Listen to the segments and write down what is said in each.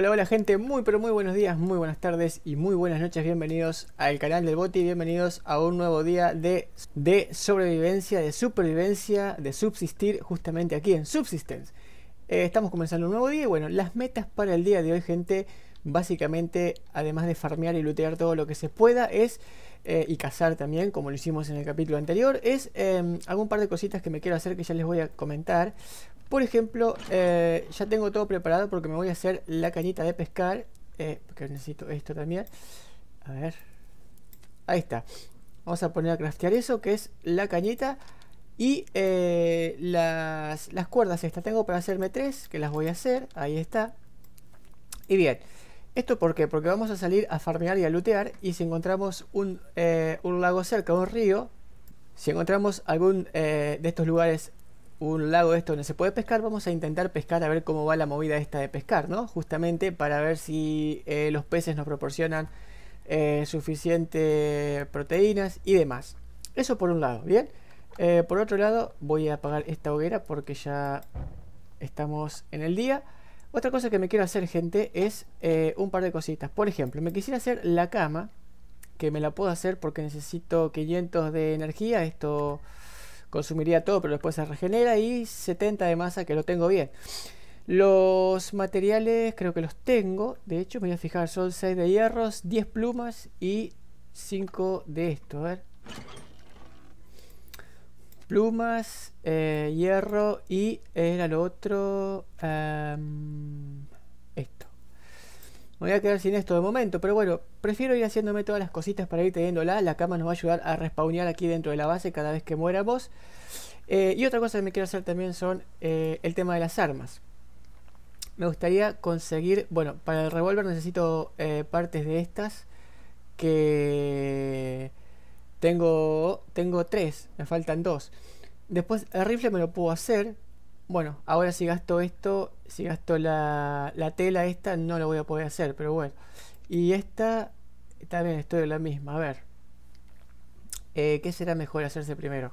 Hola, hola gente, muy pero muy buenos días, muy buenas tardes y muy buenas noches, bienvenidos al canal del Boti, bienvenidos a un nuevo día de, de sobrevivencia, de supervivencia, de subsistir justamente aquí en Subsistence. Eh, estamos comenzando un nuevo día y bueno, las metas para el día de hoy gente, básicamente, además de farmear y lootear todo lo que se pueda, es... Eh, y cazar también, como lo hicimos en el capítulo anterior, es em, algún par de cositas que me quiero hacer que ya les voy a comentar. Por ejemplo, eh, ya tengo todo preparado porque me voy a hacer la cañita de pescar. Eh, porque necesito esto también. A ver. Ahí está. Vamos a poner a craftear eso, que es la cañita. Y eh, las, cuerdas estas tengo para hacerme tres, que las voy a hacer. Ahí está. Y bien. ¿Esto por qué? Porque vamos a salir a farmear y a lootear. Y si encontramos un, lago cerca, un río, si encontramos algún de estos lugares un lago de esto donde se puede pescar, vamos a intentar pescar a ver cómo va la movida esta de pescar, ¿no? Justamente para ver si eh, los peces nos proporcionan eh, suficiente proteínas y demás. Eso por un lado, ¿bien? Eh, por otro lado, voy a apagar esta hoguera porque ya estamos en el día. Otra cosa que me quiero hacer, gente, es un par de cositas. Por ejemplo, me quisiera hacer la cama, que me la puedo hacer porque necesito 500 de energía, esto consumiría todo, pero después se regenera y 70 de masa que lo tengo bien. Los materiales creo que los tengo, de hecho me voy a fijar, son 6 de hierros, 10 plumas y 5 de esto, a ver. Plumas, eh, hierro y era lo otro... Me voy a quedar sin esto de momento, pero bueno, prefiero ir haciéndome todas las cositas para ir teniéndola. La cama nos va a ayudar a respawnear aquí dentro de la base cada vez que muera vos eh, y otra cosa que me quiero hacer también son eh, el tema de las armas. Me gustaría conseguir, bueno, para el revólver necesito eh, partes de estas que tengo, tengo tres, me faltan dos. Después el rifle me lo puedo hacer, bueno, ahora si gasto esto, si gasto la, tela esta, no lo voy a poder hacer, pero bueno. Y esta, también estoy en la misma. A ver, eh, ¿qué será mejor hacerse primero?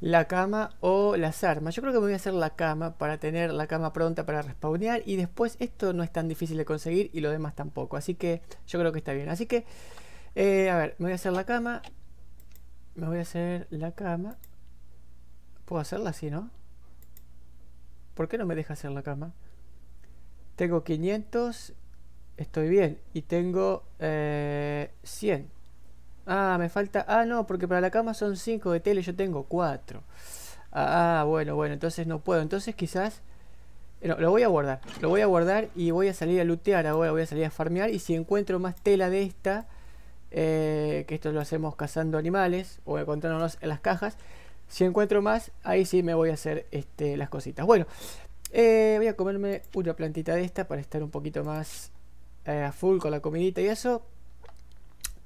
la cama o las armas. Yo creo que me voy a hacer la cama para tener la cama pronta para respawnear y después esto no es tan difícil de conseguir y lo demás tampoco. Así que yo creo que está bien. Así que, eh, a ver, me voy a hacer la cama. Me voy a hacer la cama. Puedo hacerla así, ¿no? ¿Por qué no me deja hacer la cama? Tengo 500, estoy bien. Y tengo 100. Eh, ah, me falta... Ah, no, porque para la cama son 5 de tele, yo tengo 4. Ah, bueno, bueno, entonces no puedo. Entonces quizás... lo voy a guardar. Lo voy a guardar y voy a salir a lootear ahora. Voy a salir a farmear. Y si encuentro más tela de esta... Eh, que esto lo hacemos cazando animales o encontrándonos en las cajas, si encuentro más, ahí sí me voy a hacer este, las cositas. Bueno, eh, voy a comerme una plantita de esta para estar un poquito más eh, a full con la comidita y eso.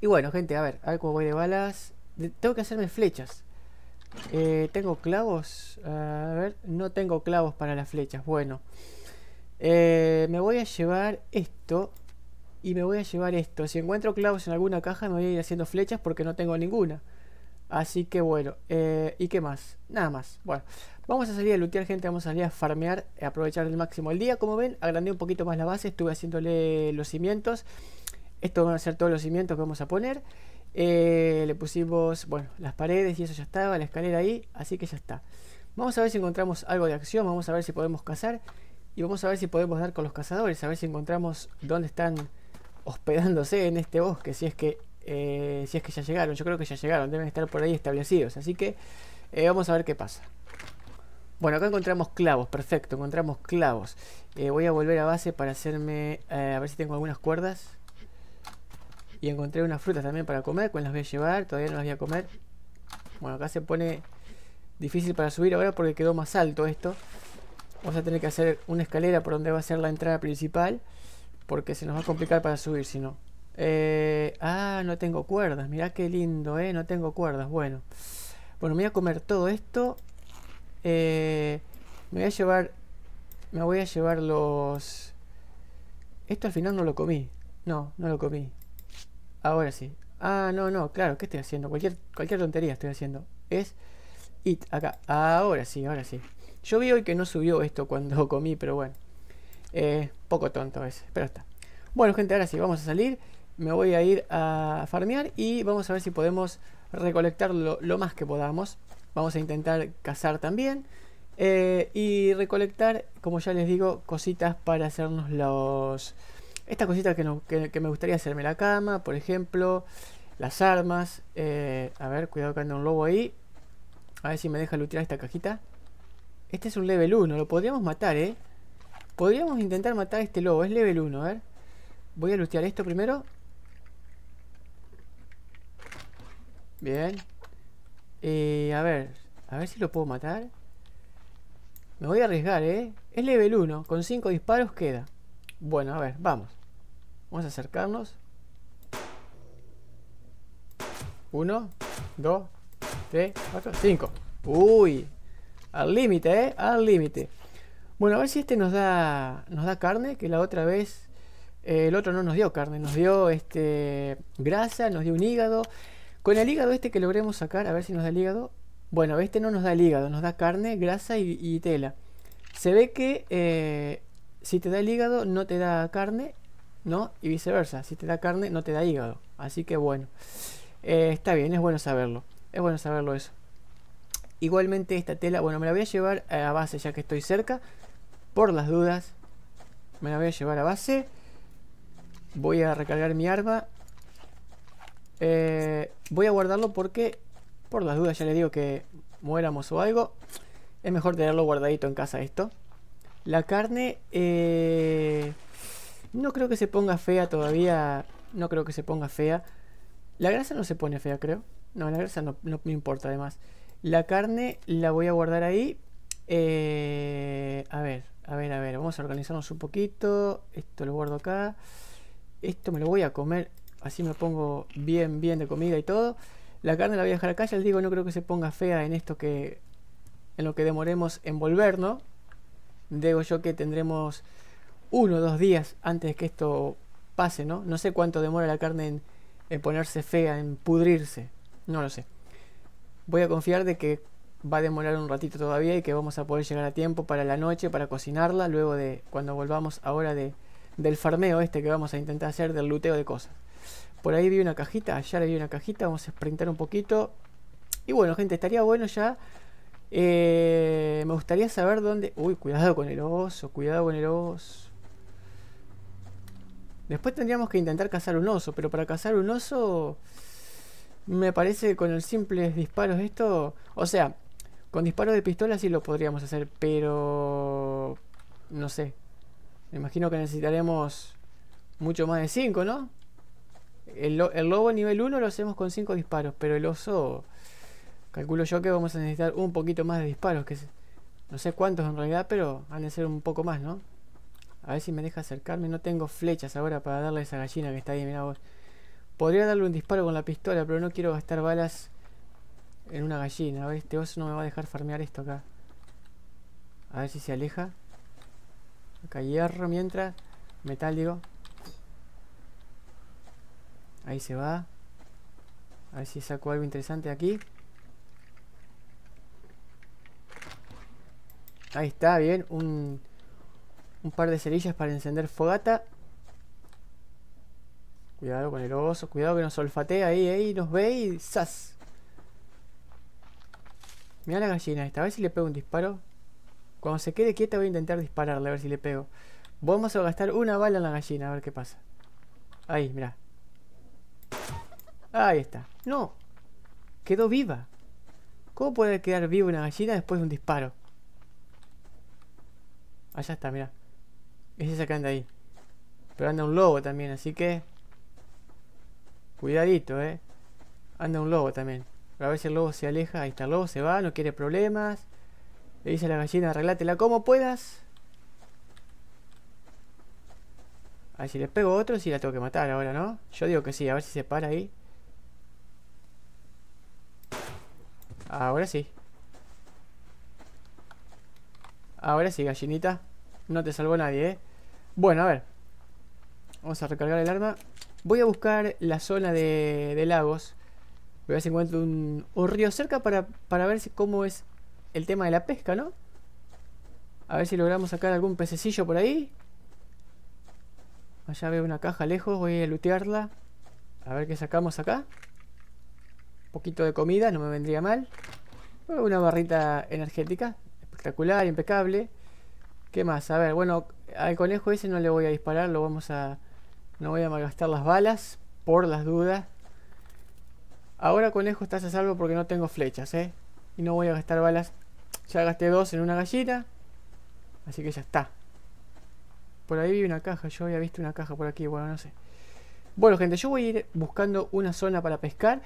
Y bueno, gente, a ver, a ver voy de balas. tengo que hacerme flechas. Eh, ¿Tengo clavos? A ver, no tengo clavos para las flechas. Bueno, me voy a llevar esto y me voy a llevar esto. Si encuentro clavos en alguna caja, me voy a ir haciendo flechas porque no tengo ninguna. Así que bueno, eh, ¿y qué más? Nada más. Bueno, vamos a salir a lootear, gente. Vamos a salir a farmear, aprovechar el máximo el día. Como ven, agrandé un poquito más la base. Estuve haciéndole los cimientos. Estos van a ser todos los cimientos que vamos a poner. Eh, le pusimos, bueno, las paredes y eso ya estaba, la escalera ahí. Así que ya está. Vamos a ver si encontramos algo de acción. Vamos a ver si podemos cazar. Y vamos a ver si podemos dar con los cazadores. A ver si encontramos dónde están hospedándose en este bosque. Si es que eh, si es que ya llegaron. Yo creo que ya llegaron, deben estar por ahí establecidos. Así que eh, vamos a ver qué pasa. Bueno, acá encontramos clavos, perfecto, encontramos clavos. Eh, voy a volver a base para hacerme, a ver si tengo algunas cuerdas. Y encontré unas frutas también para comer, Con las voy a llevar, todavía no las voy a comer. Bueno, acá se pone difícil para subir ahora porque quedó más alto esto. Vamos a tener que hacer una escalera por donde va a ser la entrada principal, porque se nos va a complicar para subir si no. Eh, ah, no tengo cuerdas. Mirá qué lindo, ¿eh? No tengo cuerdas. Bueno. Bueno, me voy a comer todo esto. Eh, me voy a llevar... Me voy a llevar los... Esto al final no lo comí. No, no lo comí. Ahora sí. Ah, no, no, claro. ¿Qué estoy haciendo? Cualquier, tontería estoy haciendo. Es... It, acá. Ahora sí, ahora sí. Yo vi hoy que no subió esto cuando comí, pero bueno. Eh, poco tonto es. Pero está. Bueno, gente, ahora sí, vamos a salir me voy a ir a farmear y vamos a ver si podemos recolectar lo, más que podamos. Vamos a intentar cazar también. Eh, y recolectar, como ya les digo, cositas para hacernos los... Estas cositas que, me gustaría hacerme la cama, por ejemplo. Las armas. Eh, a ver, cuidado que anda un lobo ahí. A ver si me deja lutear esta cajita. Este es un level 1, lo podríamos matar, ¿eh? Podríamos intentar matar este lobo, es level 1, a ver. Voy a lutear esto primero. Bien. Y eh, a ver. A ver si lo puedo matar. Me voy a arriesgar, ¿eh? Es level 1. Con 5 disparos queda. Bueno, a ver, vamos. Vamos a acercarnos. 1, 2, 3, 4, 5. Uy. Al límite, ¿eh? Al límite. Bueno, a ver si este nos da, nos da carne, que la otra vez eh, el otro no nos dio carne, nos dio este, grasa, nos dio un hígado, con el hígado este que logremos sacar, a ver si nos da el hígado. Bueno, este no nos da el hígado, nos da carne, grasa y, tela. Se ve que eh, si te da el hígado no te da carne, ¿no? Y viceversa, si te da carne no te da hígado. Así que bueno, eh, está bien, es bueno saberlo. Es bueno saberlo eso. Igualmente esta tela, bueno, me la voy a llevar eh, a base ya que estoy cerca. Por las dudas, me la voy a llevar a base. Voy a recargar mi arma eh, voy a guardarlo porque, por las dudas, ya le digo que muéramos o algo. Es mejor tenerlo guardadito en casa esto. La carne... Eh, no creo que se ponga fea todavía. No creo que se ponga fea. La grasa no se pone fea, creo. No, la grasa no, me importa además. La carne la voy a guardar ahí. Eh, a ver, a ver, a ver. Vamos a organizarnos un poquito. Esto lo guardo acá. Esto me lo voy a comer así me pongo bien, bien de comida y todo. La carne la voy a dejar acá, ya les digo, no creo que se ponga fea en esto que... En lo que demoremos en volver, ¿no? Digo yo que tendremos uno o dos días antes de que esto pase, ¿no? No sé cuánto demora la carne en, en ponerse fea, en pudrirse. No lo sé. Voy a confiar de que va a demorar un ratito todavía y que vamos a poder llegar a tiempo para la noche, para cocinarla, luego de cuando volvamos ahora de, del farmeo este que vamos a intentar hacer, del luteo de cosas. Por ahí vi una cajita, allá le vi una cajita, vamos a sprintar un poquito. Y bueno, gente, estaría bueno ya. Eh, me gustaría saber dónde... Uy, cuidado con el oso, cuidado con el oso. Después tendríamos que intentar cazar un oso, pero para cazar un oso... Me parece que con simple disparo disparos esto... O sea, con disparo de pistola sí lo podríamos hacer, pero... No sé. Me imagino que necesitaremos mucho más de 5, ¿no? El, lobo nivel 1 lo hacemos con 5 disparos, pero el oso, calculo yo que vamos a necesitar un poquito más de disparos, que no sé cuántos en realidad, pero han de ser un poco más, ¿no? A ver si me deja acercarme, no tengo flechas ahora para darle a esa gallina que está ahí, mira. vos. Podría darle un disparo con la pistola, pero no quiero gastar balas en una gallina. A ver, este oso no me va a dejar farmear esto acá. A ver si se aleja. Acá hierro mientras. Metal, digo. Ahí se va. A ver si saco algo interesante aquí. Ahí está, bien. Un, par de cerillas para encender fogata. Cuidado con el oso. Cuidado que nos olfatea ahí, ahí. Nos ve y ¡zas! Mira la gallina esta. A ver si le pego un disparo. Cuando se quede quieta voy a intentar dispararle. A ver si le pego. Vamos a gastar una bala en la gallina. A ver qué pasa. Ahí, mira. Ahí está. No. Quedó viva. ¿Cómo puede quedar viva una gallina después de un disparo? Allá está, mira. Es esa que anda ahí. Pero anda un lobo también, así que... Cuidadito, eh. Anda un lobo también. a ver si el lobo se aleja. Ahí está, el lobo se va, no quiere problemas. Le dice a la gallina, arreglátela como puedas. A ver, si le pego otro, si la tengo que matar ahora, ¿no? Yo digo que sí, a ver si se para ahí. Ahora sí. Ahora sí, gallinita. No te salvó nadie, ¿eh? Bueno, a ver. Vamos a recargar el arma. Voy a buscar la zona de, lagos. Voy a ver si encuentro un, río cerca para, para ver si, cómo es el tema de la pesca, ¿no? A ver si logramos sacar algún pececillo por ahí. Allá veo una caja lejos, voy a lootearla. A ver qué sacamos acá. Un poquito de comida, no me vendría mal. Ah, una barrita energética, espectacular, impecable. ¿Qué más? A ver, bueno, al conejo ese no le voy a disparar, lo vamos a... No voy a malgastar las balas, por las dudas. Ahora conejo estás a salvo porque no tengo flechas, ¿eh? Y no voy a gastar balas. Ya gasté dos en una gallina. Así que ya está. Por ahí vive una caja, yo había visto una caja por aquí, bueno, no sé. Bueno, gente, yo voy a ir buscando una zona para pescar.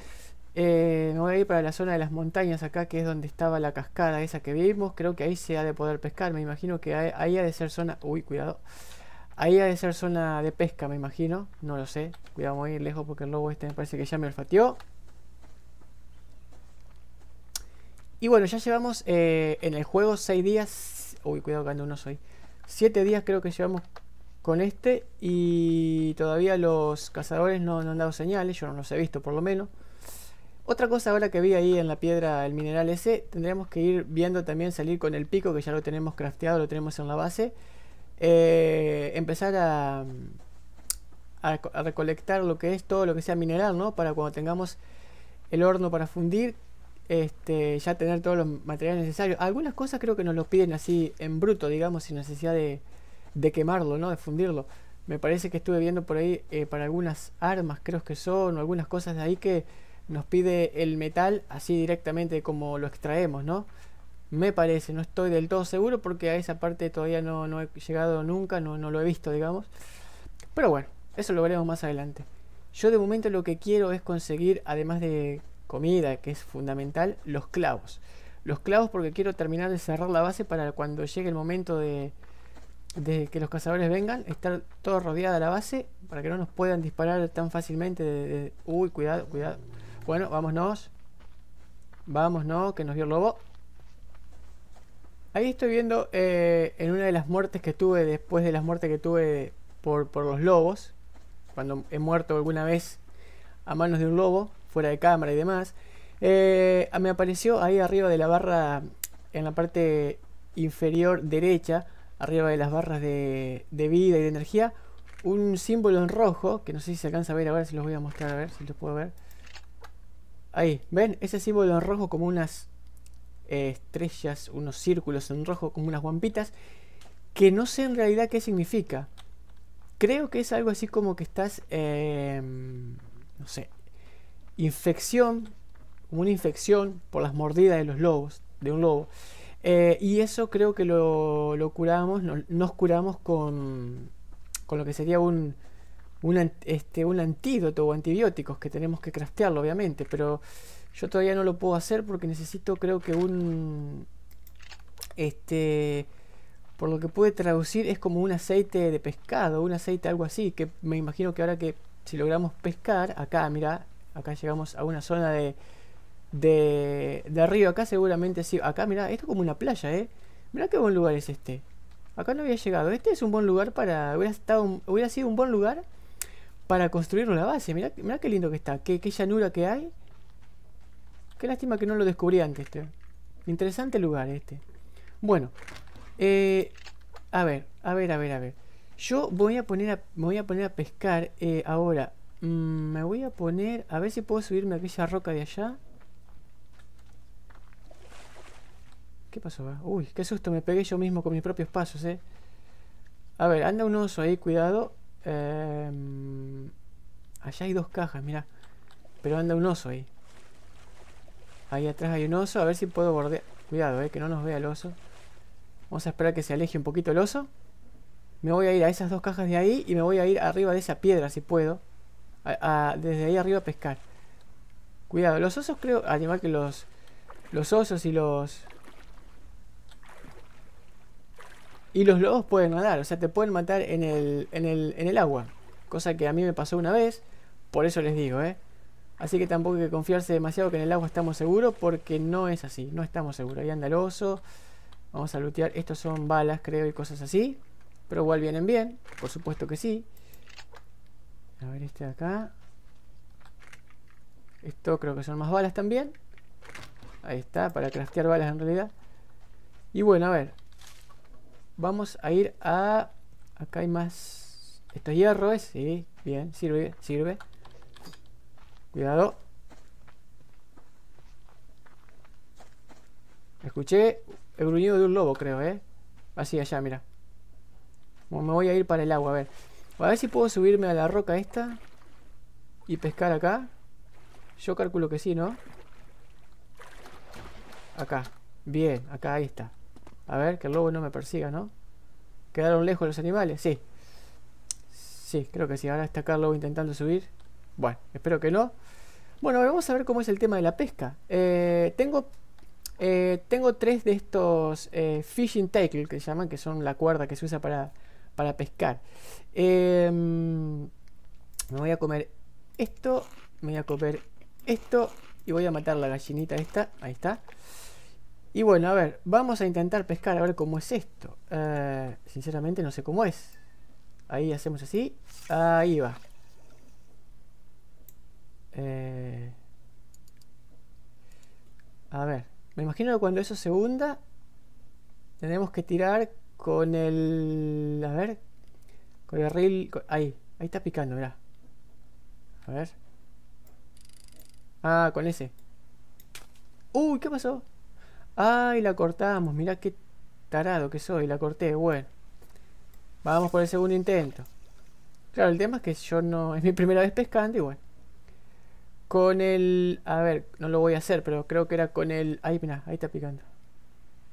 Eh, me voy a ir para la zona de las montañas acá, que es donde estaba la cascada esa que vimos. Creo que ahí se ha de poder pescar. Me imagino que ahí, ha de ser zona... Uy, cuidado. Ahí ha de ser zona de pesca, me imagino. No lo sé. Cuidado, voy a ir lejos porque el lobo este me parece que ya me olfateó. Y bueno, ya llevamos eh, en el juego 6 días... Uy, cuidado que ando uno soy. Siete días creo que llevamos con este y todavía los cazadores no, han dado señales, yo no los he visto por lo menos. Otra cosa ahora que vi ahí en la piedra, el mineral ese, tendríamos que ir viendo también salir con el pico, que ya lo tenemos crafteado, lo tenemos en la base. Eh, empezar a, a, recolectar lo que es todo lo que sea mineral, ¿no? Para cuando tengamos el horno para fundir, este, ya tener todos los materiales necesarios. Algunas cosas creo que nos lo piden así en bruto, digamos, sin necesidad de, quemarlo, ¿no? De fundirlo. Me parece que estuve viendo por ahí eh, para algunas armas, creo que son, o algunas cosas de ahí que nos pide el metal así directamente como lo extraemos, ¿no? Me parece, no estoy del todo seguro porque a esa parte todavía no, no he llegado nunca, no, no lo he visto, digamos. Pero bueno, eso lo veremos más adelante. Yo de momento lo que quiero es conseguir, además de comida, que es fundamental, los clavos. Los clavos porque quiero terminar de cerrar la base para cuando llegue el momento de, de que los cazadores vengan, estar todo rodeada la base para que no nos puedan disparar tan fácilmente. uy, cuidado, cuidado. Bueno, vámonos. Vámonos, que nos dio el lobo. Ahí estoy viendo eh, en una de las muertes que tuve, después de las muertes que tuve por los lobos, cuando he muerto alguna vez a manos de un lobo, fuera de cámara y demás, eh, me apareció ahí arriba de la barra, en la parte inferior derecha, arriba de las barras de, vida y de energía, un símbolo en rojo, que no sé si se alcanza a ver, ahora ver si los voy a mostrar, a ver si lo puedo ver. Ahí, ¿ven? Ese símbolo en rojo como unas eh, estrellas, unos círculos en rojo, como unas guampitas, que no sé en realidad qué significa. Creo que es algo así como que estás, em, no sé, infección, una infección por las mordidas de los lobos, de un lobo. Eh, y eso creo que lo, lo curamos, nos curamos con, con, lo que sería un, un, este, un antídoto o antibióticos que tenemos que craftearlo, obviamente, pero yo todavía no lo puedo hacer porque necesito, creo que un. Este. Por lo que pude traducir, es como un aceite de pescado, un aceite, algo así, que me imagino que ahora que si logramos pescar, acá, mira, Acá llegamos a una zona de, de, de río. Acá seguramente sí. Acá, mira esto es como una playa, ¿eh? mira qué buen lugar es este. Acá no había llegado. Este es un buen lugar para... Hubiera, estado sido un buen lugar para construir una base. mira qué lindo que está. Qué, llanura que hay. Qué lástima que no lo descubrí antes. Este. Interesante lugar este. Bueno. Eh, a ver, a ver, a ver, a ver. Yo voy a poner a, me voy a poner a pescar eh, ahora Mm, me voy a poner... A ver si puedo subirme a aquella roca de allá. ¿Qué pasó? Ah, uy, qué susto. Me pegué yo mismo con mis propios pasos, eh. A ver, anda un oso ahí, cuidado. Em, allá hay dos cajas, mira. Pero anda un oso ahí. Ahí atrás hay un oso. A ver si puedo bordear. Cuidado, eh, que no nos vea el oso. Vamos a esperar que se aleje un poquito el oso. Me voy a ir a esas dos cajas de ahí y me voy a ir arriba de esa piedra si puedo desde ahí arriba a pescar. Cuidado, los osos creo, animal que los, los osos y los... Y los lobos pueden nadar, o sea, te pueden matar en el, en el, en el agua. Cosa que a mí me pasó una vez, por eso les digo, ¿eh? Así que tampoco hay que confiarse demasiado que en el agua estamos seguros, porque no es así, no estamos seguros. Ahí anda el oso, vamos a lootear, estos son balas creo y cosas así, pero igual vienen bien, por supuesto que sí. A ver este de acá. Esto creo que son más balas también. Ahí está, para craftear balas en realidad. Y bueno, a ver. Vamos a ir a... Acá hay más... Esto es hierro, ¿eh? Sí, bien, sirve, sirve. Cuidado. Escuché el gruñido de un lobo, creo, ¿eh? Así, allá, mira. me voy a ir para el agua, a ver. A ver si puedo subirme a la roca esta y pescar acá. Yo calculo que sí, ¿no? Acá. Bien, acá ahí está. A ver, que el lobo no me persiga, ¿no? ¿Quedaron lejos los animales? Sí. Sí, creo que sí. Ahora está acá el lobo intentando subir. Bueno, espero que no. Bueno, vamos a ver cómo es el tema de la pesca. Eh, tengo, eh, tengo tres de estos eh, fishing tackle que se llaman, que son la cuerda que se usa para para pescar. Em, me voy a comer esto, me voy a comer esto y voy a matar la gallinita esta, ahí está. Y bueno, a ver, vamos a intentar pescar, a ver cómo es esto. Eh, sinceramente no sé cómo es. Ahí hacemos así, ahí va. Eh, a ver, me imagino que cuando eso se hunda, tenemos que tirar con el... A ver. Con el rail... ahí. Ahí está picando, mirá. A ver. Ah, con ese. Uy, ¿qué pasó? Ay, la cortamos. Mirá qué tarado que soy. La corté. Bueno. Vamos por el segundo intento. Claro, el tema es que yo no... Es mi primera vez pescando y bueno. Con el... A ver, no lo voy a hacer, pero creo que era con el... Ahí, mira, ahí está picando.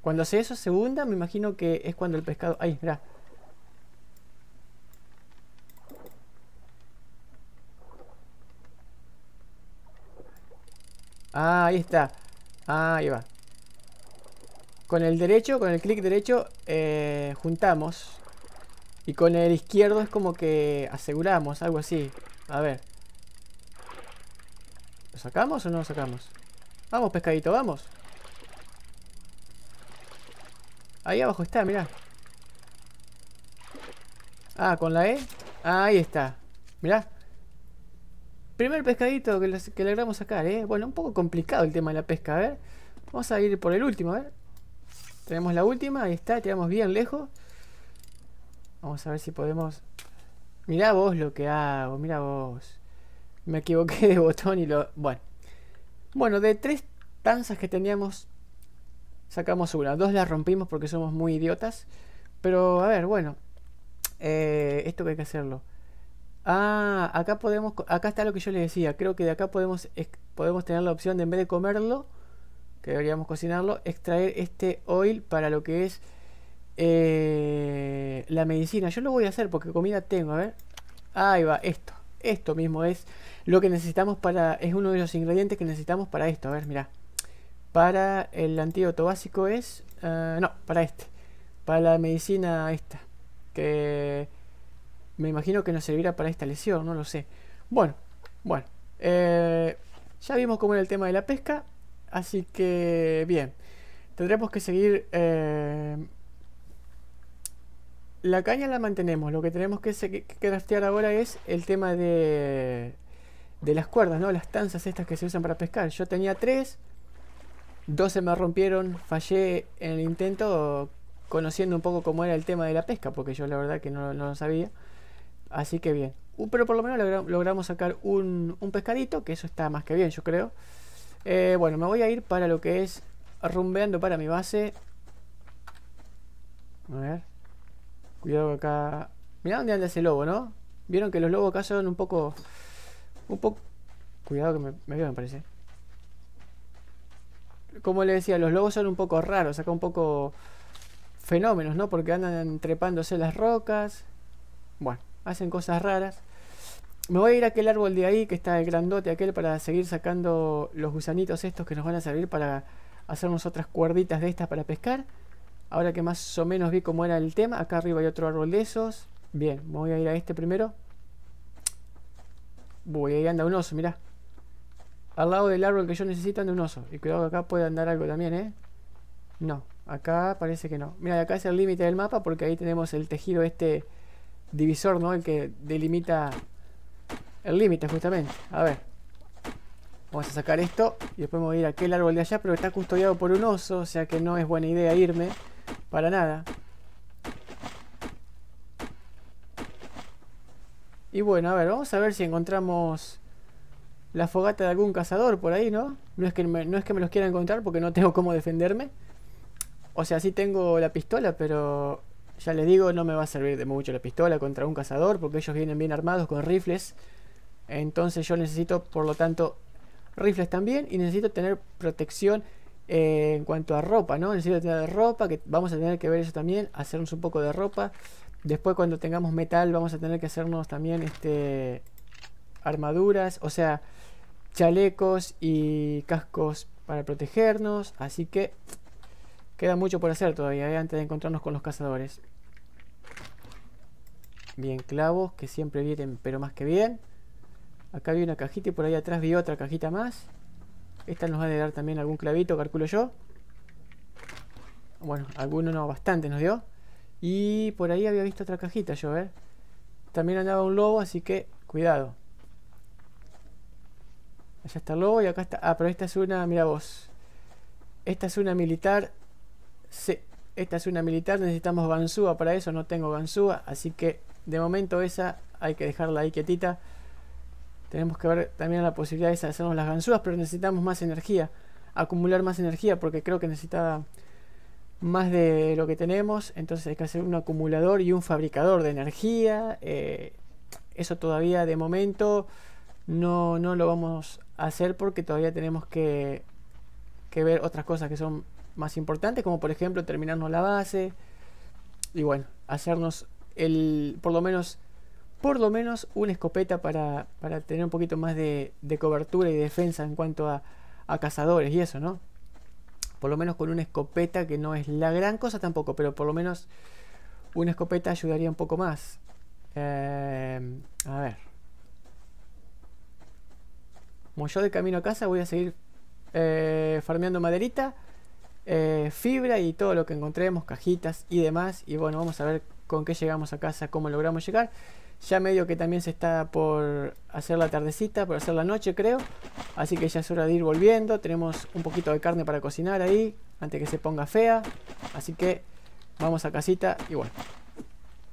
Cuando hace eso se hunda, me imagino que es cuando el pescado... Ahí, mira. Ah, ahí está. Ah, ahí va. Con el derecho, con el clic derecho, eh, juntamos. Y con el izquierdo es como que aseguramos, algo así. A ver. ¿Lo sacamos o no lo sacamos? Vamos, pescadito, vamos. Ahí abajo está, mirá. Ah, con la E. Ah, ahí está. Mirá. Primer pescadito que, logramos sacar, ¿eh? Bueno, un poco complicado el tema de la pesca. A ver. Vamos a ir por el último, a ver. Tenemos la última. Ahí está. Tiramos bien lejos. Vamos a ver si podemos... Mirá vos lo que hago. Mirá vos. Me equivoqué de botón y lo... Bueno. Bueno, de tres tanzas que teníamos sacamos una. Dos las rompimos porque somos muy idiotas. Pero a ver, bueno. Eh, esto que hay que hacerlo. Ah, acá podemos. Acá está lo que yo les decía. Creo que de acá podemos, podemos tener la opción de en vez de comerlo. Que deberíamos cocinarlo. Extraer este oil para lo que es. Eh, la medicina. Yo lo voy a hacer porque comida tengo. A ver. Ahí va, esto. Esto mismo es lo que necesitamos para. Es uno de los ingredientes que necesitamos para esto. A ver, mira. Para el antídoto básico es... Eh, no, para este. Para la medicina esta. Que me imagino que nos servirá para esta lesión, no lo sé. Bueno, bueno. Eh, ya vimos cómo era el tema de la pesca. Así que, bien. Tendremos que seguir... Eh, la caña la mantenemos. Lo que tenemos que, que craftear ahora es el tema de, de las cuerdas, ¿no? Las tanzas estas que se usan para pescar. Yo tenía tres... Dos me rompieron, fallé en el intento conociendo un poco cómo era el tema de la pesca, porque yo la verdad que no, lo sabía. Así que bien. Uh, pero por lo menos logramos sacar un, un, pescadito, que eso está más que bien, yo creo. Eh, bueno, me voy a ir para lo que es rumbeando para mi base. A ver. Cuidado acá... Mirá dónde anda ese lobo, ¿no? Vieron que los lobos acá son un poco... Un poco... Cuidado que me, me veo, me parece como le decía, los lobos son un poco raros, acá un poco fenómenos, ¿no? Porque andan trepándose las rocas. Bueno, hacen cosas raras. Me voy a ir a aquel árbol de ahí, que está el grandote aquel, para seguir sacando los gusanitos estos que nos van a servir para hacernos otras cuerditas de estas para pescar. Ahora que más o menos vi cómo era el tema, acá arriba hay otro árbol de esos. Bien, me voy a ir a este primero. Uy, ahí anda un oso, mirá al lado del árbol que yo necesito de un oso. Y cuidado que acá puede andar algo también, ¿eh? No, acá parece que no. Mira, acá es el límite del mapa porque ahí tenemos el tejido este divisor, ¿no? El que delimita el límite justamente. A ver. Vamos a sacar esto y después vamos a ir a aquel árbol de allá, pero está custodiado por un oso, o sea que no es buena idea irme para nada. Y bueno, a ver, vamos a ver si encontramos la fogata de algún cazador por ahí, ¿no? No es que me, no es que me los quiera encontrar porque no tengo cómo defenderme. O sea, sí tengo la pistola, pero ya les digo, no me va a servir de mucho la pistola contra un cazador porque ellos vienen bien armados con rifles. Entonces yo necesito, por lo tanto, rifles también y necesito tener protección eh, en cuanto a ropa, ¿no? Necesito tener ropa, que vamos a tener que ver eso también, hacernos un poco de ropa. Después cuando tengamos metal vamos a tener que hacernos también este armaduras, o sea, chalecos y cascos para protegernos. Así que queda mucho por hacer todavía ¿eh? antes de encontrarnos con los cazadores. Bien, clavos que siempre vienen, pero más que bien. Acá vi una cajita y por ahí atrás vi otra cajita más. Esta nos va a dar también algún clavito, calculo yo. Bueno, alguno no, bastante nos dio. Y por ahí había visto otra cajita yo, ver. ¿eh? También andaba un lobo, así que cuidado. Allá está el lobo y acá está... Ah, pero esta es una... Mira vos. Esta es una militar. Sí, esta es una militar. Necesitamos ganzúa para eso. No tengo ganzúa. Así que de momento esa hay que dejarla ahí quietita. Tenemos que ver también la posibilidad de hacernos las ganzúas. Pero necesitamos más energía. Acumular más energía porque creo que necesitaba más de lo que tenemos. Entonces hay que hacer un acumulador y un fabricador de energía. Eh, eso todavía de momento no, no lo vamos a hacer porque todavía tenemos que, que ver otras cosas que son más importantes, como por ejemplo terminarnos la base y bueno, hacernos el, por lo menos, por lo menos una escopeta para, para tener un poquito más de, cobertura y defensa en cuanto a, cazadores y eso, ¿no? Por lo menos con una escopeta que no es la gran cosa tampoco, pero por lo menos una escopeta ayudaría un poco más. Eh, a ver. Como yo de camino a casa voy a seguir eh, farmeando maderita, eh, fibra y todo lo que encontremos, cajitas y demás. Y bueno, vamos a ver con qué llegamos a casa, cómo logramos llegar. Ya medio que también se está por hacer la tardecita, por hacer la noche creo. Así que ya es hora de ir volviendo. Tenemos un poquito de carne para cocinar ahí, antes que se ponga fea. Así que vamos a casita y bueno.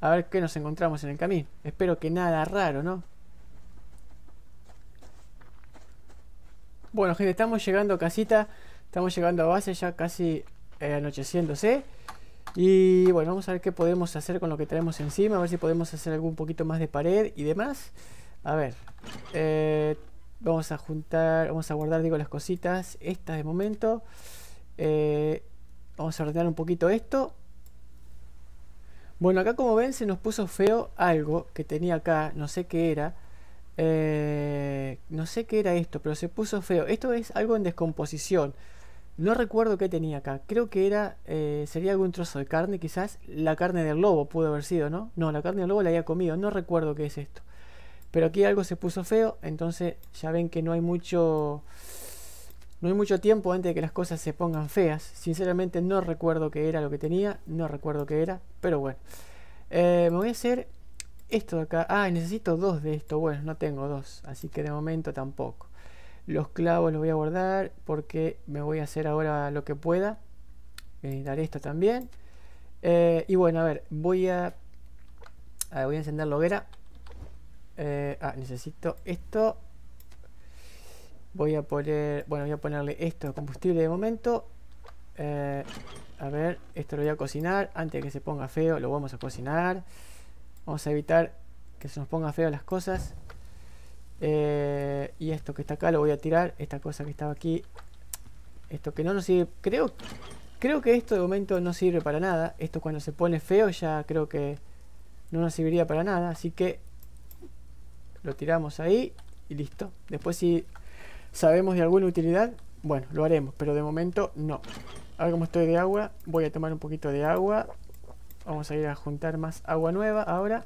A ver qué nos encontramos en el camino. Espero que nada raro, ¿no? Bueno, gente, estamos llegando a casita. Estamos llegando a base ya casi eh, anocheciéndose. Y bueno, vamos a ver qué podemos hacer con lo que tenemos encima. A ver si podemos hacer algún poquito más de pared y demás. A ver. Eh, vamos a juntar, vamos a guardar, digo, las cositas. Estas de momento. Eh, vamos a ordenar un poquito esto. Bueno, acá como ven se nos puso feo algo que tenía acá. No sé qué era. Eh, no sé qué era esto, pero se puso feo. Esto es algo en descomposición. No recuerdo qué tenía acá. Creo que era. Eh, sería algún trozo de carne, quizás. La carne del lobo pudo haber sido, ¿no? No, la carne del lobo la había comido. No recuerdo qué es esto. Pero aquí algo se puso feo. Entonces ya ven que no hay mucho. No hay mucho tiempo antes de que las cosas se pongan feas. Sinceramente no recuerdo qué era lo que tenía. No recuerdo qué era. Pero bueno. Eh, me voy a hacer esto de acá, ah, necesito dos de esto, bueno, no tengo dos, así que de momento tampoco. Los clavos los voy a guardar porque me voy a hacer ahora lo que pueda. Eh, daré esto también. Eh, y bueno, a ver, voy a, ver, voy a encender la hoguera. Eh, ah, necesito esto. Voy a poner, bueno, voy a ponerle esto de combustible de momento. Eh, a ver, esto lo voy a cocinar antes de que se ponga feo, lo vamos a cocinar. Vamos a evitar que se nos ponga feo las cosas. Eh, y esto que está acá lo voy a tirar. Esta cosa que estaba aquí. Esto que no nos sirve. Creo, creo que esto de momento no sirve para nada. Esto cuando se pone feo ya creo que no nos serviría para nada. Así que lo tiramos ahí y listo. Después si sabemos de alguna utilidad, bueno, lo haremos. Pero de momento no. Ahora como estoy de agua. Voy a tomar un poquito de agua. Vamos a ir a juntar más agua nueva ahora.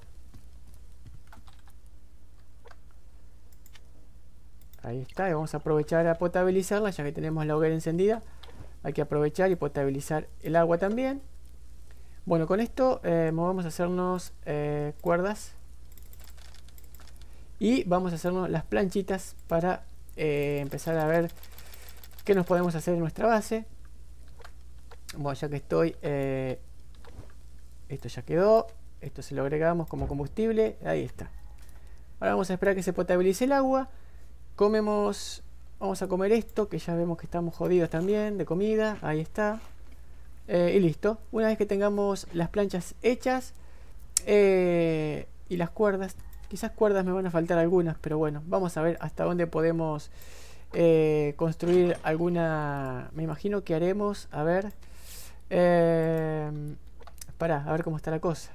Ahí está, y vamos a aprovechar a potabilizarla, ya que tenemos la hoguera encendida. Hay que aprovechar y potabilizar el agua también. Bueno, con esto eh, vamos a hacernos eh, cuerdas. Y vamos a hacernos las planchitas para eh, empezar a ver qué nos podemos hacer en nuestra base. Bueno, ya que estoy esto ya quedó. Esto se lo agregamos como combustible. Ahí está. Ahora vamos a esperar que se potabilice el agua. Comemos... Vamos a comer esto, que ya vemos que estamos jodidos también de comida. Ahí está. Eh, y listo. Una vez que tengamos las planchas hechas eh, y las cuerdas, quizás cuerdas me van a faltar algunas, pero bueno, vamos a ver hasta dónde podemos eh, construir alguna. Me imagino que haremos, a ver, a ver cómo está la cosa.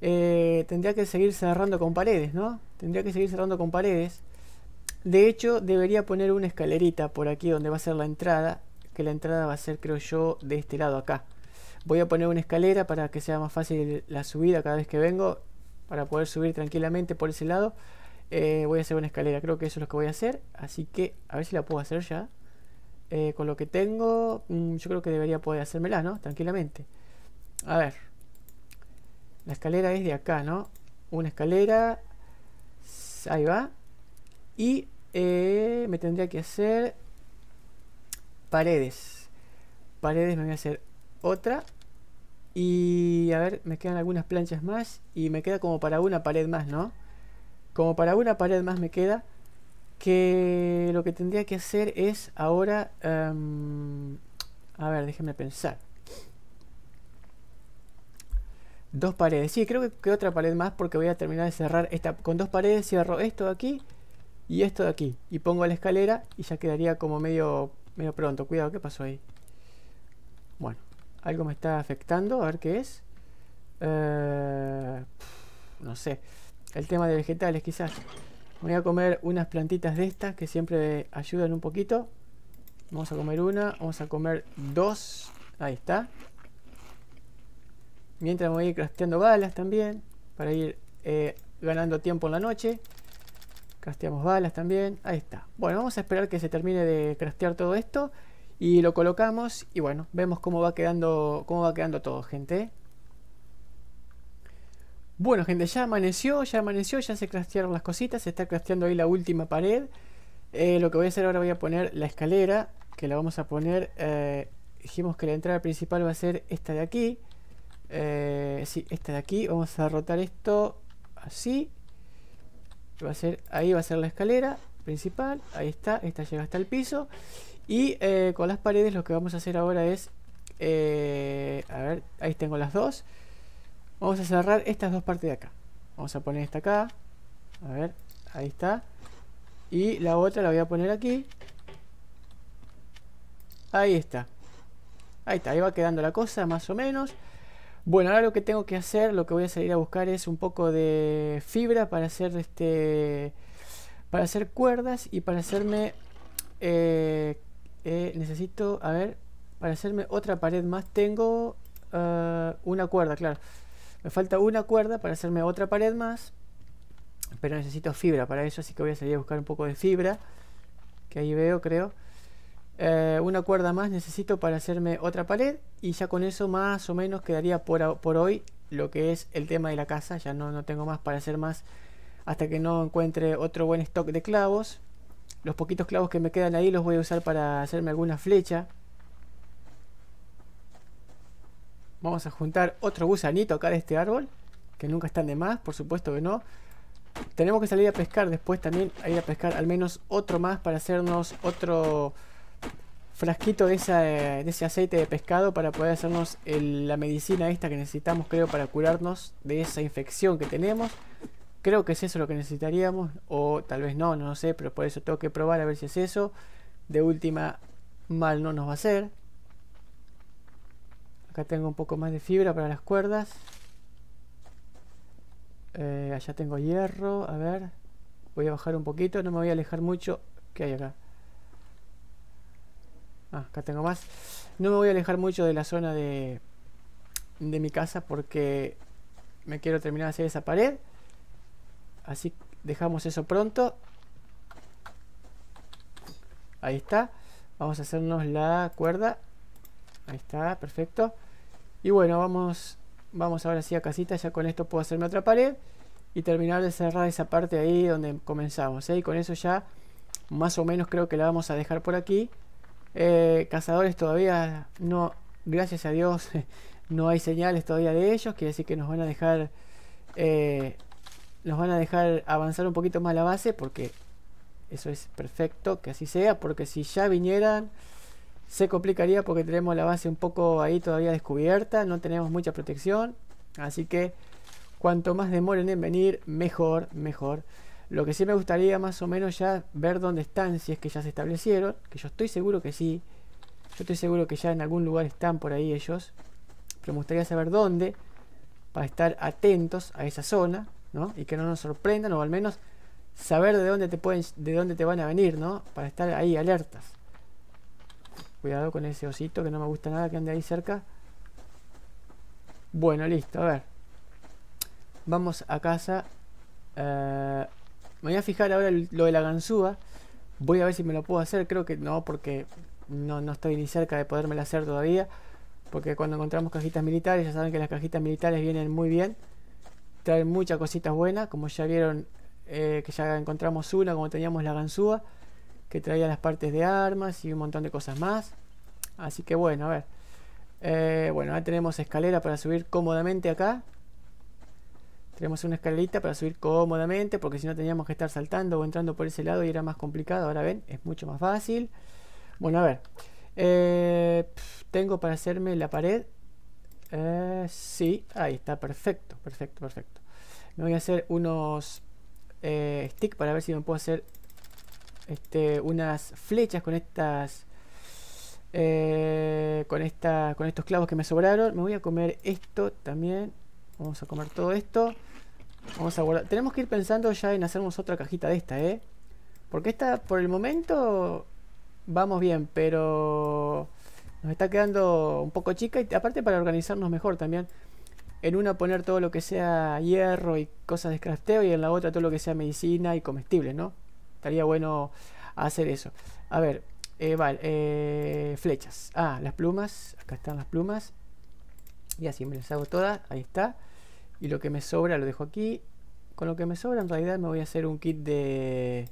Eh, tendría que seguir cerrando con paredes, ¿no? Tendría que seguir cerrando con paredes. De hecho, debería poner una escalerita por aquí donde va a ser la entrada, que la entrada va a ser, creo yo, de este lado acá. Voy a poner una escalera para que sea más fácil la subida cada vez que vengo, para poder subir tranquilamente por ese lado. Eh, voy a hacer una escalera, creo que eso es lo que voy a hacer, así que a ver si la puedo hacer ya. Eh, con lo que tengo, mm, yo creo que debería poder hacérmela, ¿no? Tranquilamente. A ver. La escalera es de acá, ¿no? Una escalera. Ahí va. Y eh, me tendría que hacer paredes. Paredes me voy a hacer otra. Y a ver, me quedan algunas planchas más. Y me queda como para una pared más, ¿no? Como para una pared más me queda. Que lo que tendría que hacer es ahora... Em, a ver, déjenme pensar. Dos paredes. Sí, creo que, otra pared más porque voy a terminar de cerrar esta. Con dos paredes cierro esto de aquí y esto de aquí. Y pongo la escalera y ya quedaría como medio, medio pronto. Cuidado, ¿qué pasó ahí? Bueno, algo me está afectando. A ver qué es. Eh, no sé. El tema de vegetales quizás. Voy a comer unas plantitas de estas que siempre ayudan un poquito. Vamos a comer una. Vamos a comer dos. Ahí está. Mientras me voy a ir crafteando balas también. Para ir eh, ganando tiempo en la noche. Crafteamos balas también. Ahí está. Bueno, vamos a esperar que se termine de craftear todo esto. Y lo colocamos. Y bueno, vemos cómo va quedando, cómo va quedando todo, gente. Bueno, gente, ya amaneció, ya amaneció, ya se craftearon las cositas. Se está crafteando ahí la última pared. Eh, lo que voy a hacer ahora voy a poner la escalera. Que la vamos a poner... Eh, dijimos que la entrada principal va a ser esta de aquí. Eh, sí, este de aquí. Vamos a rotar esto así. Va a ser, ahí va a ser la escalera principal. Ahí está. Esta llega hasta el piso. Y eh, con las paredes lo que vamos a hacer ahora es... Eh, a ver, ahí tengo las dos. Vamos a cerrar estas dos partes de acá. Vamos a poner esta acá. A ver, ahí está. Y la otra la voy a poner aquí. Ahí está. Ahí está, ahí va quedando la cosa más o menos. Bueno, ahora lo que tengo que hacer, lo que voy a salir a buscar es un poco de fibra para hacer este para hacer cuerdas y para hacerme eh, eh, necesito, a ver, para hacerme otra pared más tengo eh, una cuerda, claro. Me falta una cuerda para hacerme otra pared más, pero necesito fibra para eso, así que voy a salir a buscar un poco de fibra que ahí veo, creo. Eh, una cuerda más necesito para hacerme otra pared y ya con eso más o menos quedaría por, por hoy lo que es el tema de la casa. Ya no, no tengo más para hacer más hasta que no encuentre otro buen stock de clavos. Los poquitos clavos que me quedan ahí los voy a usar para hacerme alguna flecha. Vamos a juntar otro gusanito acá de este árbol. Que nunca están de más, por supuesto que no. Tenemos que salir a pescar después también. A ir a pescar al menos otro más para hacernos otro frasquito de, ese aceite de pescado para poder hacernos la medicina esta que necesitamos, creo, para curarnos de esa infección que tenemos. Creo que es eso lo que necesitaríamos, o tal vez no, no lo sé, pero por eso tengo que probar a ver si es eso. De última, mal no nos va a hacer. Acá tengo un poco más de fibra para las cuerdas. Eh, allá tengo hierro, a ver. Voy a bajar un poquito, no me voy a alejar mucho. ¿Qué hay acá? Ah, acá tengo más. No me voy a alejar mucho de la zona de, de mi casa porque me quiero terminar de hacer esa pared. Así dejamos eso pronto. Ahí está. Vamos a hacernos la cuerda. Ahí está, perfecto. Y bueno, vamos, vamos ahora sí a casita. Ya con esto puedo hacerme otra pared. Y terminar de cerrar esa parte ahí donde comenzamos. ¿eh? Y con eso ya más o menos creo que la vamos a dejar por aquí. Eh, cazadores todavía no, gracias a Dios, no hay señales todavía de ellos. Quiere decir que nos van a dejar, eh, nos van a dejar avanzar un poquito más la base porque eso es perfecto, que así sea, porque si ya vinieran se complicaría porque tenemos la base un poco ahí todavía descubierta, no tenemos mucha protección, así que cuanto más demoren en venir, mejor, mejor. Lo que sí me gustaría más o menos ya ver dónde están, si es que ya se establecieron, que yo estoy seguro que sí. Yo estoy seguro que ya en algún lugar están por ahí ellos, pero me gustaría saber dónde para estar atentos a esa zona, ¿no? Y que no nos sorprendan o al menos saber de dónde te pueden de dónde te van a venir, ¿no? Para estar ahí alertas. Cuidado con ese osito que no me gusta nada que ande ahí cerca. Bueno, listo, a ver. Vamos a casa. Eh... Me voy a fijar ahora lo de la ganzúa. Voy a ver si me lo puedo hacer. Creo que no, porque no, estoy ni cerca de podérmela hacer todavía. Porque cuando encontramos cajitas militares, ya saben que las cajitas militares vienen muy bien. Traen muchas cositas buenas, como ya vieron eh, que ya encontramos una, como teníamos la ganzúa, que traía las partes de armas y un montón de cosas más. Así que bueno, a ver. Eh, bueno, ya tenemos escalera para subir cómodamente acá hacer una escalerita para subir cómodamente, porque si no teníamos que estar saltando o entrando por ese lado y era más complicado. Ahora ven, es mucho más fácil. Bueno, a ver. Eh, tengo para hacerme la pared. Eh, sí, ahí está, perfecto, perfecto, perfecto. Me voy a hacer unos eh, stick para ver si me puedo hacer este, unas flechas con estas... con, con estos clavos que me sobraron. Me voy a comer esto también. Vamos a comer todo esto. Vamos a guardar. Tenemos que ir pensando ya en hacernos otra cajita de esta, ¿eh? Porque esta, por el momento, vamos bien, pero nos está quedando un poco chica. Y aparte para organizarnos mejor también. En una poner todo lo que sea hierro y cosas de crafteo y en la otra todo lo que sea medicina y comestibles, ¿no? Estaría bueno hacer eso. A ver, eh, vale, eh, flechas. Ah, las plumas. Acá están las plumas. Y así me las hago todas. Ahí está y lo que me sobra lo dejo aquí. Con lo que me sobra en realidad me voy a hacer un kit de,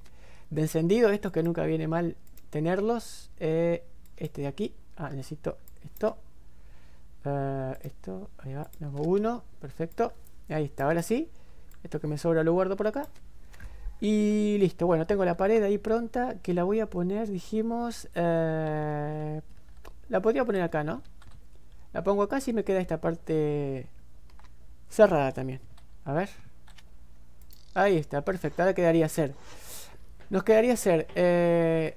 de encendido, estos que nunca viene mal tenerlos. Eh, este de aquí, ah, necesito esto. Eh, esto, ahí va, hago uno, perfecto. Ahí está, ahora sí. Esto que me sobra lo guardo por acá. Y listo, bueno, tengo la pared ahí pronta que la voy a poner, dijimos... Eh, la podría poner acá, ¿no? La pongo acá si me queda esta parte cerrada también. A ver. Ahí está, perfecto. Ahora quedaría ser, Nos quedaría ser, eh,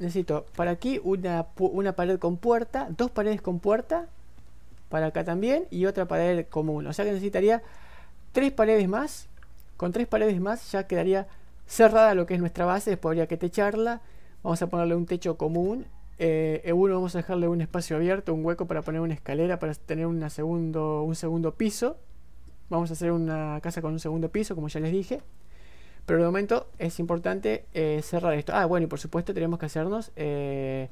necesito para aquí una, una pared con puerta, dos paredes con puerta. Para acá también y otra pared común. O sea que necesitaría tres paredes más. Con tres paredes más ya quedaría cerrada lo que es nuestra base. Después habría que techarla. Vamos a ponerle un techo común e vamos a dejarle un espacio abierto, un hueco para poner una escalera para tener segundo, un segundo piso. Vamos a hacer una casa con un segundo piso, como ya les dije. Pero de momento es importante eh, cerrar esto. Ah, bueno, y por supuesto tenemos que hacernos, eh,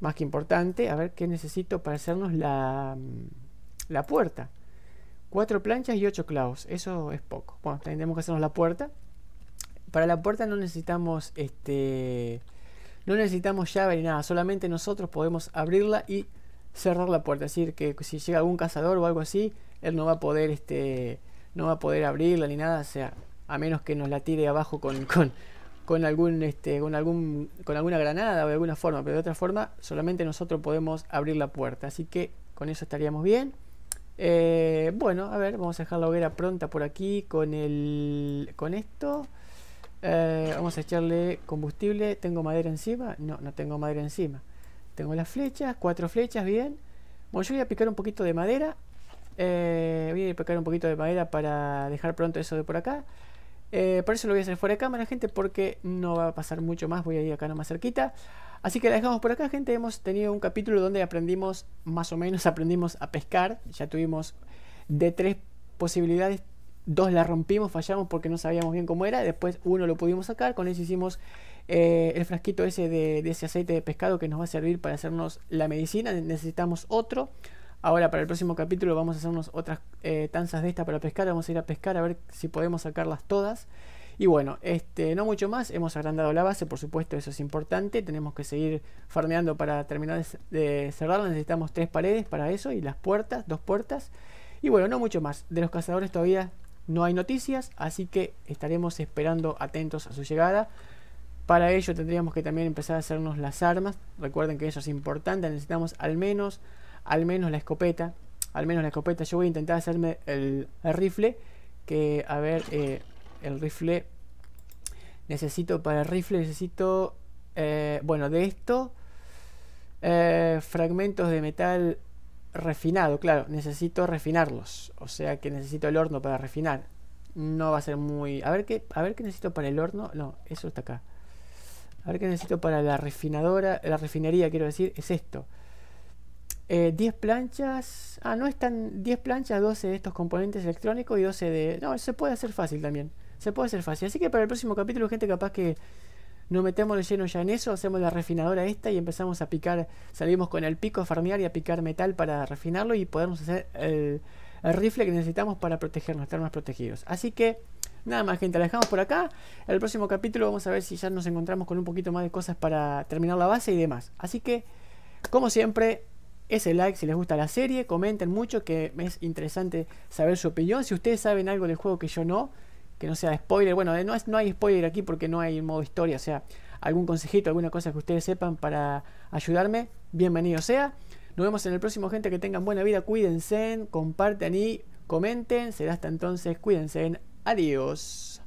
más que importante, a ver qué necesito para hacernos la, mm, la puerta. Cuatro planchas y ocho clavos, eso es poco. Bueno, tenemos que hacernos la puerta. Para la puerta no necesitamos este no necesitamos llave ni nada, solamente nosotros podemos abrirla y cerrar la puerta. Es decir, que si llega algún cazador o algo así, él no va a poder, este, no va a poder abrirla ni nada, o sea, a menos que nos la tire abajo con, algún, este, con, algún, con alguna granada o de alguna forma, pero de otra forma solamente nosotros podemos abrir la puerta. Así que con eso estaríamos bien. Eh, bueno, a ver, vamos a dejar la hoguera pronta por aquí con el, con esto. Eh, vamos a echarle combustible. ¿Tengo madera encima? No, no tengo madera encima. Tengo las flechas, cuatro flechas, bien. Bueno, yo voy a picar un poquito de madera. Eh, voy a picar un poquito de madera para dejar pronto eso de por acá. Eh, por eso lo voy a hacer fuera de cámara, gente, porque no va a pasar mucho más. Voy a ir acá nomás cerquita. Así que la dejamos por acá, gente. Hemos tenido un capítulo donde aprendimos, más o menos, aprendimos a pescar. Ya tuvimos de tres posibilidades dos la rompimos, fallamos porque no sabíamos bien cómo era. Después uno lo pudimos sacar, con eso hicimos eh, el frasquito ese de, ese aceite de pescado que nos va a servir para hacernos la medicina. Necesitamos otro. Ahora para el próximo capítulo vamos a hacernos otras eh, tanzas de esta para pescar. Vamos a ir a pescar a ver si podemos sacarlas todas. Y bueno, este, no mucho más, hemos agrandado la base, por supuesto, eso es importante. Tenemos que seguir farmeando para terminar de cerrarla. Necesitamos tres paredes para eso y las puertas, dos puertas. Y bueno, no mucho más. De los cazadores todavía no hay noticias, así que estaremos esperando atentos a su llegada. Para ello tendríamos que también empezar a hacernos las armas. Recuerden que eso es importante, necesitamos al menos, al menos la escopeta. Al menos la escopeta. Yo voy a intentar hacerme el, rifle. Que, a ver, eh, el rifle. Necesito para el rifle, necesito... Eh, bueno, de esto. Eh, fragmentos de metal refinado, claro, necesito refinarlos. O sea que necesito el horno para refinar. No va a ser muy... A ver qué, a ver qué necesito para el horno. No, eso está acá. A ver qué necesito para la refinadora, la refinería quiero decir, es esto. 10 eh, planchas. Ah, no están 10 planchas, 12 de estos componentes electrónicos y 12 de... No, se puede hacer fácil también. Se puede hacer fácil. Así que para el próximo capítulo, gente, capaz que nos metemos de lleno ya en eso, hacemos la refinadora esta y empezamos a picar, salimos con el pico a farmear y a picar metal para refinarlo y podemos hacer el, el rifle que necesitamos para protegernos, estar más protegidos. Así que Nada más, gente, la dejamos por acá. En el próximo capítulo vamos a ver si ya nos encontramos con un poquito más de cosas para terminar la base y demás. Así que, como siempre, ese like si les gusta la serie, comenten mucho que es interesante saber su opinión. Si ustedes saben algo del juego que yo no, que no sea spoiler. Bueno, eh, no, es, no hay spoiler aquí porque no hay modo historia. O sea, algún consejito, alguna cosa que ustedes sepan para ayudarme, bienvenido sea. Nos vemos en el próximo, gente. Que tengan buena vida. Cuídense, Comparten y comenten. Será hasta entonces. Cuídense. Adiós.